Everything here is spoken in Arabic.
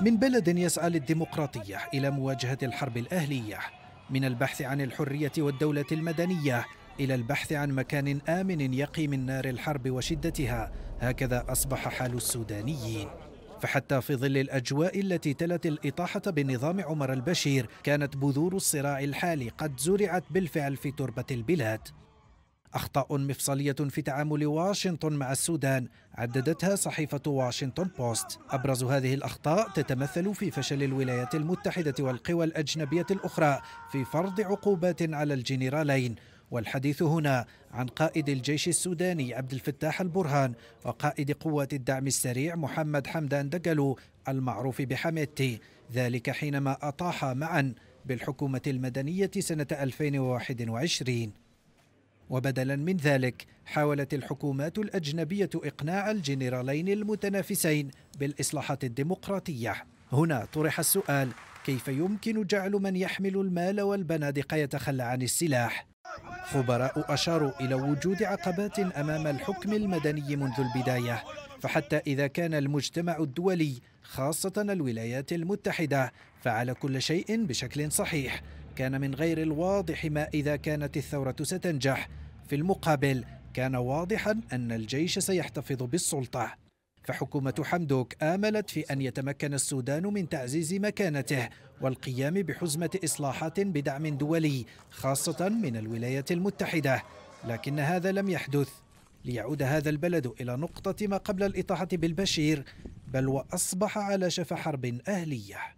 من بلد يسعى للديمقراطية إلى مواجهة الحرب الأهلية من البحث عن الحرية والدولة المدنية إلى البحث عن مكان آمن يقي من نار الحرب وشدتها هكذا أصبح حال السودانيين فحتى في ظل الأجواء التي تلت الإطاحة بنظام عمر البشير كانت بذور الصراع الحالي قد زرعت بالفعل في تربة البلاد أخطاء مفصلية في تعامل واشنطن مع السودان عددتها صحيفة واشنطن بوست أبرز هذه الأخطاء تتمثل في فشل الولايات المتحدة والقوى الأجنبية الأخرى في فرض عقوبات على الجنرالين والحديث هنا عن قائد الجيش السوداني عبد الفتاح البرهان وقائد قوات الدعم السريع محمد حمدان دقلو المعروف بحميتي ذلك حينما أطاحا معا بالحكومة المدنية سنة 2021 وبدلا من ذلك حاولت الحكومات الأجنبية إقناع الجنرالين المتنافسين بالإصلاحات الديمقراطية هنا طرح السؤال كيف يمكن جعل من يحمل المال والبنادق يتخلى عن السلاح خبراء أشاروا إلى وجود عقبات أمام الحكم المدني منذ البداية فحتى إذا كان المجتمع الدولي خاصة الولايات المتحدة فعل كل شيء بشكل صحيح كان من غير الواضح ما إذا كانت الثورة ستنجح في المقابل كان واضحا أن الجيش سيحتفظ بالسلطة فحكومة حمدوك آملت في أن يتمكن السودان من تعزيز مكانته والقيام بحزمة إصلاحات بدعم دولي خاصة من الولايات المتحدة لكن هذا لم يحدث ليعود هذا البلد إلى نقطة ما قبل الإطاحة بالبشير بل وأصبح على شفا حرب أهلية